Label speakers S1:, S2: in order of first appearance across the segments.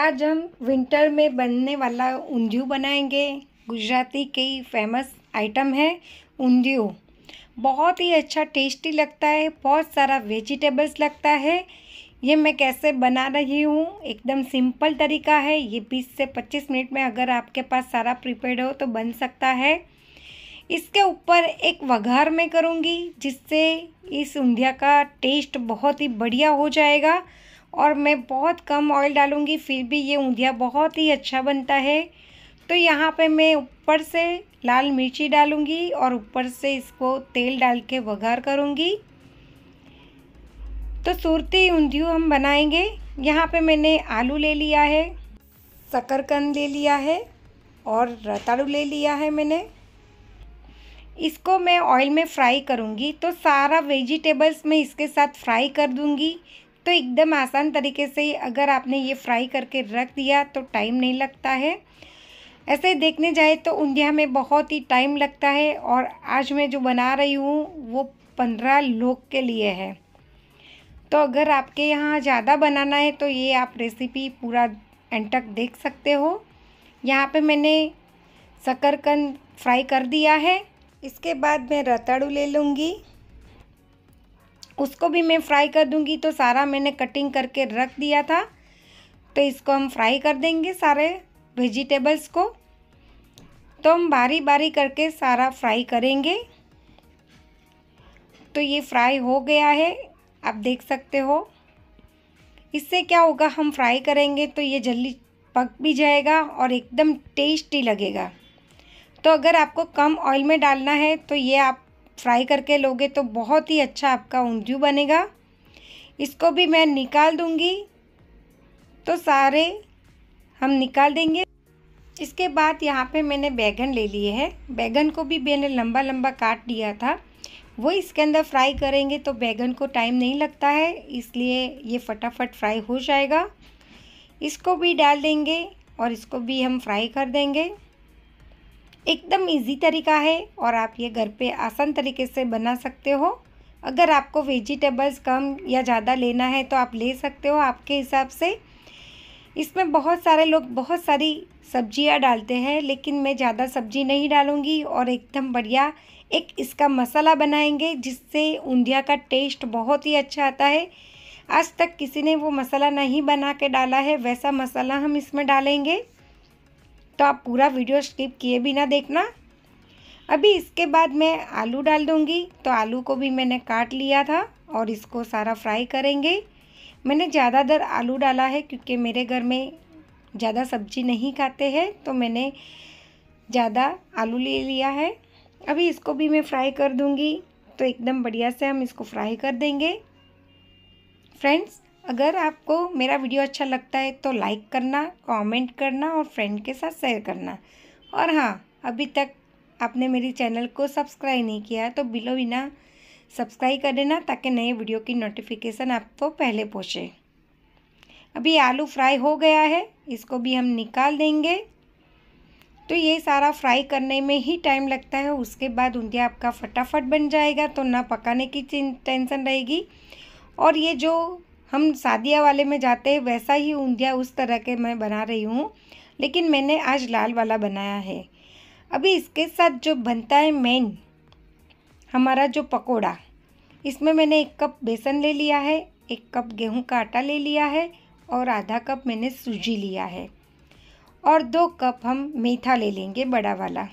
S1: आज हम विंटर में बनने वाला उंधियू बनाएंगे गुजराती की फेमस आइटम है ऊंधियू बहुत ही अच्छा टेस्टी लगता है बहुत सारा वेजिटेबल्स लगता है ये मैं कैसे बना रही हूँ एकदम सिंपल तरीका है ये 20 से 25 मिनट में अगर आपके पास सारा प्रिपेड हो तो बन सकता है इसके ऊपर एक वघार मैं करूँगी जिससे इस उंधिया का टेस्ट बहुत ही बढ़िया हो जाएगा और मैं बहुत कम ऑयल डालूँगी फिर भी ये ऊंधिया बहुत ही अच्छा बनता है तो यहाँ पे मैं ऊपर से लाल मिर्ची डालूँगी और ऊपर से इसको तेल डाल के वघार करूँगी तो सूरती ऊंधियू हम बनाएंगे यहाँ पे मैंने आलू ले लिया है शकरकंद ले लिया है और रताड़ू ले लिया है मैंने इसको मैं ऑयल में फ्राई करूँगी तो सारा वेजिटेबल्स मैं इसके साथ फ्राई कर दूँगी तो एकदम आसान तरीके से अगर आपने ये फ्राई करके रख दिया तो टाइम नहीं लगता है ऐसे देखने जाए तो उंधिया में बहुत ही टाइम लगता है और आज मैं जो बना रही हूँ वो पंद्रह लोग के लिए है तो अगर आपके यहाँ ज़्यादा बनाना है तो ये आप रेसिपी पूरा एंड तक देख सकते हो यहाँ पे मैंने शकरकंद फ्राई कर दिया है इसके बाद मैं रताड़ू ले लूँगी उसको भी मैं फ्राई कर दूंगी तो सारा मैंने कटिंग करके रख दिया था तो इसको हम फ्राई कर देंगे सारे वेजिटेबल्स को तो हम बारी बारी करके सारा फ्राई करेंगे तो ये फ्राई हो गया है आप देख सकते हो इससे क्या होगा हम फ्राई करेंगे तो ये जल्दी पक भी जाएगा और एकदम टेस्टी लगेगा तो अगर आपको कम ऑयल में डालना है तो ये आप फ्राई करके लोगे तो बहुत ही अच्छा आपका ऊंधियू बनेगा इसको भी मैं निकाल दूंगी तो सारे हम निकाल देंगे इसके बाद यहाँ पे मैंने बैगन ले लिए है बैगन को भी मैंने लंबा लंबा काट दिया था वो इसके अंदर फ्राई करेंगे तो बैगन को टाइम नहीं लगता है इसलिए ये फटाफट फ्राई हो जाएगा इसको भी डाल देंगे और इसको भी हम फ्राई कर देंगे एकदम इजी तरीका है और आप ये घर पे आसान तरीके से बना सकते हो अगर आपको वेजिटेबल्स कम या ज़्यादा लेना है तो आप ले सकते हो आपके हिसाब से इसमें बहुत सारे लोग बहुत सारी सब्जियां डालते हैं लेकिन मैं ज़्यादा सब्जी नहीं डालूँगी और एकदम बढ़िया एक इसका मसाला बनाएंगे जिससे ऊंधिया का टेस्ट बहुत ही अच्छा आता है आज तक किसी ने वो मसाला नहीं बना के डाला है वैसा मसाला हम इसमें डालेंगे तो आप पूरा वीडियो स्किप किए भी ना देखना अभी इसके बाद मैं आलू डाल दूँगी तो आलू को भी मैंने काट लिया था और इसको सारा फ्राई करेंगे मैंने ज़्यादा दर आलू डाला है क्योंकि मेरे घर में ज़्यादा सब्जी नहीं खाते हैं तो मैंने ज़्यादा आलू ले लिया है अभी इसको भी मैं फ्राई कर दूँगी तो एकदम बढ़िया से हम इसको फ्राई कर देंगे फ्रेंड्स अगर आपको मेरा वीडियो अच्छा लगता है तो लाइक करना कमेंट करना और फ्रेंड के साथ शेयर करना और हाँ अभी तक आपने मेरी चैनल को सब्सक्राइब नहीं किया तो बिलो बिना सब्सक्राइब कर देना ताकि नए वीडियो की नोटिफिकेशन आपको पहले पहुँचे अभी आलू फ्राई हो गया है इसको भी हम निकाल देंगे तो ये सारा फ्राई करने में ही टाइम लगता है उसके बाद ऊंधिया आपका फटाफट बन जाएगा तो ना पकाने की टेंशन रहेगी और ये जो हम सादिया वाले में जाते हैं वैसा ही ऊंधिया उस तरह के मैं बना रही हूँ लेकिन मैंने आज लाल वाला बनाया है अभी इसके साथ जो बनता है मेन हमारा जो पकोड़ा इसमें मैंने एक कप बेसन ले लिया है एक कप गेहूं का आटा ले लिया है और आधा कप मैंने सूजी लिया है और दो कप हम मीठा ले लेंगे बड़ा वाला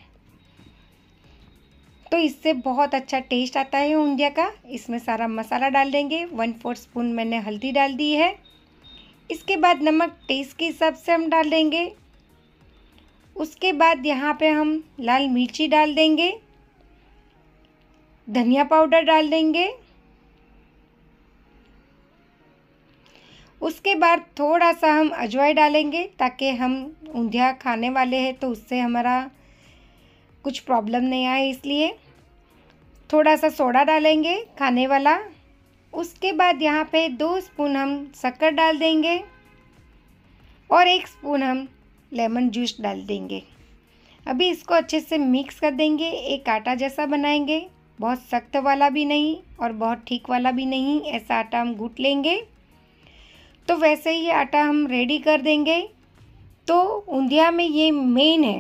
S1: तो इससे बहुत अच्छा टेस्ट आता है उंडिया का इसमें सारा मसाला डाल देंगे वन फोर्थ स्पून मैंने हल्दी डाल दी है इसके बाद नमक टेस्ट के हिसाब से हम डाल देंगे उसके बाद यहाँ पे हम लाल मिर्ची डाल देंगे धनिया पाउडर डाल देंगे उसके बाद थोड़ा सा हम अजवाई डालेंगे ताकि हम ऊंधिया खाने वाले हैं तो उससे हमारा कुछ प्रॉब्लम नहीं आए इसलिए थोड़ा सा सोडा डालेंगे खाने वाला उसके बाद यहाँ पे दो स्पून हम शक्कर डाल देंगे और एक स्पून हम लेमन जूस डाल देंगे अभी इसको अच्छे से मिक्स कर देंगे एक आटा जैसा बनाएंगे बहुत सख्त वाला भी नहीं और बहुत ठीक वाला भी नहीं ऐसा आटा हम घुट लेंगे तो वैसे ही आटा हम रेडी कर देंगे तो उंधिया में ये मेन है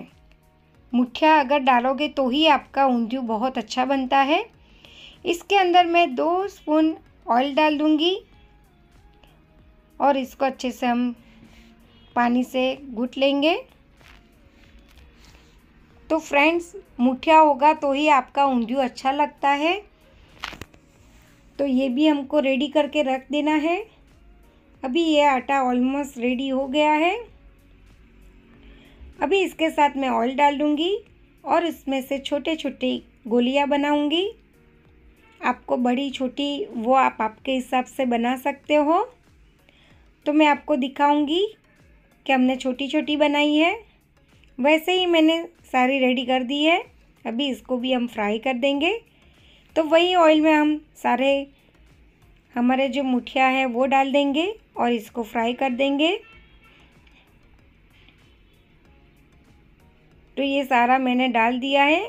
S1: मुठिया अगर डालोगे तो ही आपका ऊंधियू बहुत अच्छा बनता है इसके अंदर मैं दो स्पून ऑयल डाल दूँगी और इसको अच्छे से हम पानी से घुट लेंगे तो फ्रेंड्स मुठिया होगा तो ही आपका ऊंधियू अच्छा लगता है तो ये भी हमको रेडी करके रख देना है अभी ये आटा ऑलमोस्ट रेडी हो गया है अभी इसके साथ मैं ऑयल डाल दूँगी और इसमें से छोटे छोटे गोलियाँ बनाऊँगी आपको बड़ी छोटी वो आप आपके हिसाब से बना सकते हो तो मैं आपको दिखाऊंगी कि हमने छोटी छोटी बनाई है वैसे ही मैंने सारी रेडी कर दी है अभी इसको भी हम फ्राई कर देंगे तो वही ऑयल में हम सारे हमारे जो मुठिया है वो डाल देंगे और इसको फ्राई कर देंगे तो ये सारा मैंने डाल दिया है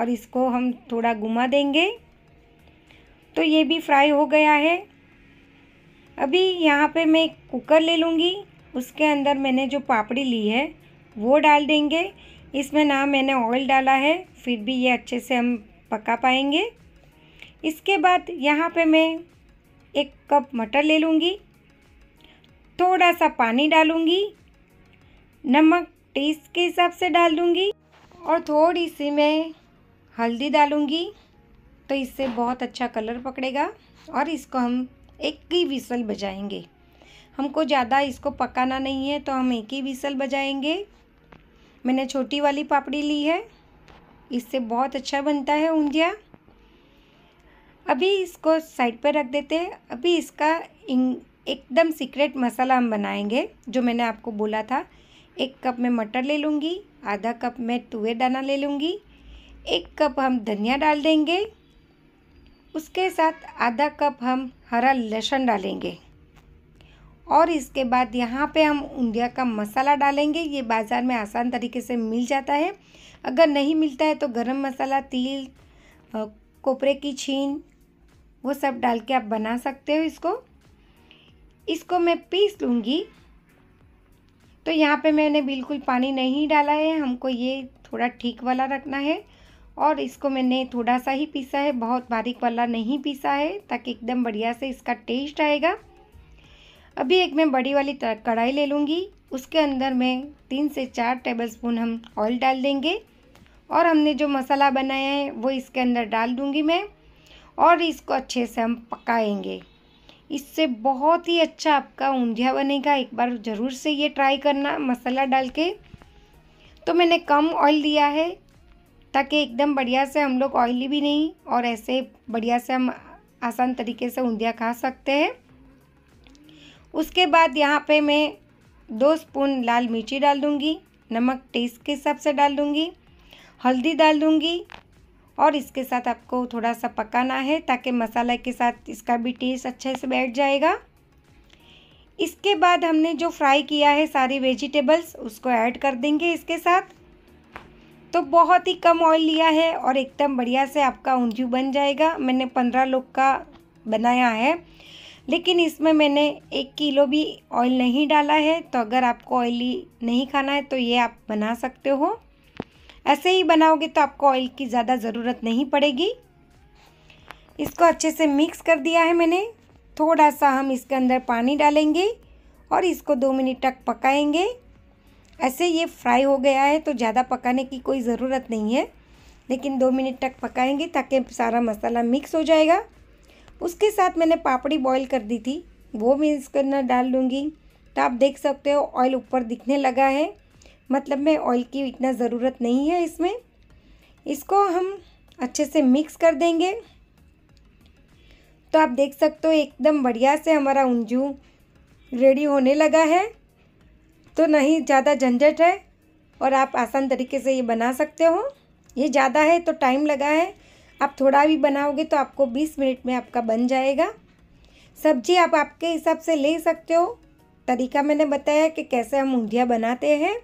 S1: और इसको हम थोड़ा घुमा देंगे तो ये भी फ्राई हो गया है अभी यहाँ पे मैं कुकर ले लूँगी उसके अंदर मैंने जो पापड़ी ली है वो डाल देंगे इसमें ना मैंने ऑयल डाला है फिर भी ये अच्छे से हम पका पाएंगे इसके बाद यहाँ पे मैं एक कप मटर ले लूँगी थोड़ा सा पानी डालूँगी नमक टेस्ट के हिसाब से डाल दूँगी और थोड़ी सी मैं हल्दी डालूँगी तो इससे बहुत अच्छा कलर पकड़ेगा और इसको हम एक ही विसल बजाएंगे हमको ज़्यादा इसको पकाना नहीं है तो हम एक ही विसल बजाएंगे मैंने छोटी वाली पापड़ी ली है इससे बहुत अच्छा बनता है ऊंधिया अभी इसको साइड पर रख देते हैं अभी इसका एकदम सीक्रेट मसाला हम बनाएंगे जो मैंने आपको बोला था एक कप में मटर ले लूँगी आधा कप में तुए दाना ले लूँगी एक कप हम धनिया डाल देंगे उसके साथ आधा कप हम हरा लहसुन डालेंगे और इसके बाद यहाँ पे हम उंदिया का मसाला डालेंगे ये बाज़ार में आसान तरीके से मिल जाता है अगर नहीं मिलता है तो गरम मसाला तिल कोपरे की छीन वो सब डाल के आप बना सकते हो इसको इसको मैं पीस लूँगी तो यहाँ पे मैंने बिल्कुल पानी नहीं डाला है हमको ये थोड़ा ठीक वाला रखना है और इसको मैंने थोड़ा सा ही पीसा है बहुत बारीक वाला नहीं पीसा है ताकि एकदम बढ़िया से इसका टेस्ट आएगा अभी एक मैं बड़ी वाली कढ़ाई ले लूँगी उसके अंदर मैं तीन से चार टेबलस्पून हम ऑयल डाल देंगे और हमने जो मसाला बनाया है वो इसके अंदर डाल दूँगी मैं और इसको अच्छे से हम पकाएंगे इससे बहुत ही अच्छा आपका ऊंधिया बनेगा एक बार ज़रूर से ये ट्राई करना मसाला डाल के तो मैंने कम ऑयल दिया है ताकि एकदम बढ़िया से हम लोग ऑयली भी नहीं और ऐसे बढ़िया से हम आसान तरीके से ऊंधिया खा सकते हैं उसके बाद यहाँ पे मैं दो स्पून लाल मिर्ची डाल दूँगी नमक टेस्ट के हिसाब से डाल दूँगी हल्दी डाल दूँगी और इसके साथ आपको थोड़ा सा पकाना है ताकि मसाला के साथ इसका भी टेस्ट अच्छे से बैठ जाएगा इसके बाद हमने जो फ्राई किया है सारी वेजिटेबल्स उसको ऐड कर देंगे इसके साथ तो बहुत ही कम ऑयल लिया है और एकदम बढ़िया से आपका ऊंधियू बन जाएगा मैंने पंद्रह लोग का बनाया है लेकिन इसमें मैंने एक किलो भी ऑयल नहीं डाला है तो अगर आपको ऑयली नहीं खाना है तो ये आप बना सकते हो ऐसे ही बनाओगे तो आपको ऑयल की ज़्यादा ज़रूरत नहीं पड़ेगी इसको अच्छे से मिक्स कर दिया है मैंने थोड़ा सा हम इसके अंदर पानी डालेंगे और इसको दो मिनट तक पकाएंगे ऐसे ये फ्राई हो गया है तो ज़्यादा पकाने की कोई ज़रूरत नहीं है लेकिन दो मिनट तक पकाएंगे ताकि सारा मसाला मिक्स हो जाएगा उसके साथ मैंने पापड़ी बॉईल कर दी थी वो मैं इसके अंदर डाल दूँगी तो आप देख सकते हो ऑयल ऊपर दिखने लगा है मतलब में ऑयल की इतना ज़रूरत नहीं है इसमें इसको हम अच्छे से मिक्स कर देंगे तो आप देख सकते हो एकदम बढ़िया से हमारा उंजू रेडी होने लगा है तो नहीं ज़्यादा झंझट है और आप आसान तरीके से ये बना सकते हो ये ज़्यादा है तो टाइम लगा है आप थोड़ा भी बनाओगे तो आपको बीस मिनट में आपका बन जाएगा सब्जी आप आपके हिसाब से ले सकते हो तरीका मैंने बताया कि कैसे हम ऊंधिया बनाते हैं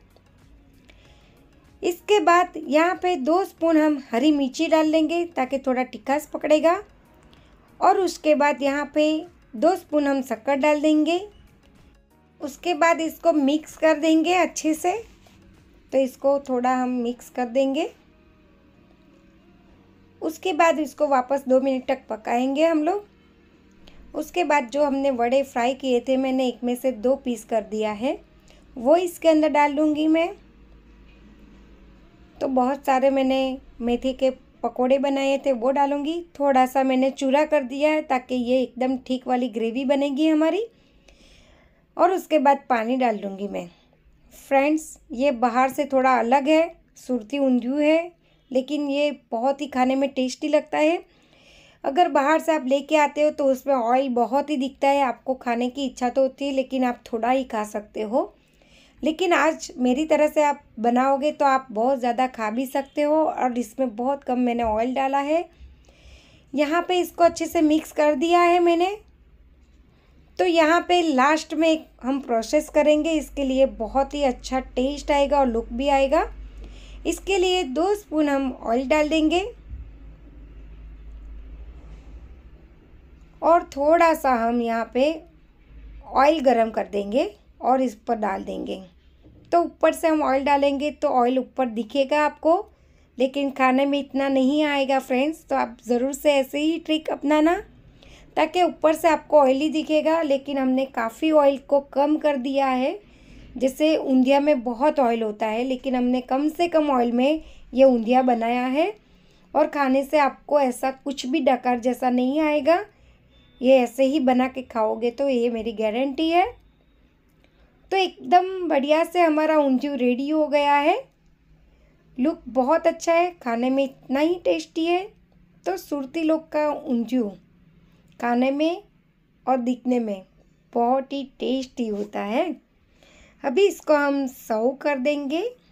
S1: इसके बाद यहाँ पे दो स्पून हम हरी मिर्ची डाल लेंगे ताकि थोड़ा टिकास पकड़ेगा और उसके बाद यहाँ पे दो स्पून हम शक्कर डाल देंगे उसके बाद इसको मिक्स कर देंगे अच्छे से तो इसको थोड़ा हम मिक्स कर देंगे उसके बाद इसको वापस दो मिनट तक पकाएंगे हम लोग उसके बाद जो हमने वड़े फ्राई किए थे मैंने एक में से दो पीस कर दिया है वो इसके अंदर डाल लूँगी मैं तो बहुत सारे मैंने मेथी के पकोड़े बनाए थे वो डालूँगी थोड़ा सा मैंने चूरा कर दिया है ताकि ये एकदम ठीक वाली ग्रेवी बनेगी हमारी और उसके बाद पानी डाल दूँगी मैं फ्रेंड्स ये बाहर से थोड़ा अलग है सुरती ऊंधू है लेकिन ये बहुत ही खाने में टेस्टी लगता है अगर बाहर से आप लेके आते हो तो उसमें ऑयल बहुत ही दिखता है आपको खाने की इच्छा तो होती है लेकिन आप थोड़ा ही खा सकते हो लेकिन आज मेरी तरह से आप बनाओगे तो आप बहुत ज़्यादा खा भी सकते हो और इसमें बहुत कम मैंने ऑयल डाला है यहाँ पे इसको अच्छे से मिक्स कर दिया है मैंने तो यहाँ पे लास्ट में हम प्रोसेस करेंगे इसके लिए बहुत ही अच्छा टेस्ट आएगा और लुक भी आएगा इसके लिए दो स्पून हम ऑयल डाल देंगे और थोड़ा सा हम यहाँ पे ऑयल गरम कर देंगे और इस पर डाल देंगे तो ऊपर से हम ऑयल डालेंगे तो ऑयल ऊपर दिखेगा आपको लेकिन खाने में इतना नहीं आएगा फ्रेंड्स तो आप ज़रूर से ऐसे ही ट्रिक अपनाना ताकि ऊपर से आपको ऑयली दिखेगा लेकिन हमने काफ़ी ऑयल को कम कर दिया है जैसे उंधिया में बहुत ऑयल होता है लेकिन हमने कम से कम ऑयल में ये उंधिया बनाया है और खाने से आपको ऐसा कुछ भी डकार जैसा नहीं आएगा ये ऐसे ही बना के खाओगे तो ये मेरी गारंटी है तो एकदम बढ़िया से हमारा ऊंधियू रेडी हो गया है लुक बहुत अच्छा है खाने में इतना ही टेस्टी है तो सुरती लोग का ऊंधियू खाने में और दिखने में बहुत ही टेस्टी होता है अभी इसको हम सर्व कर देंगे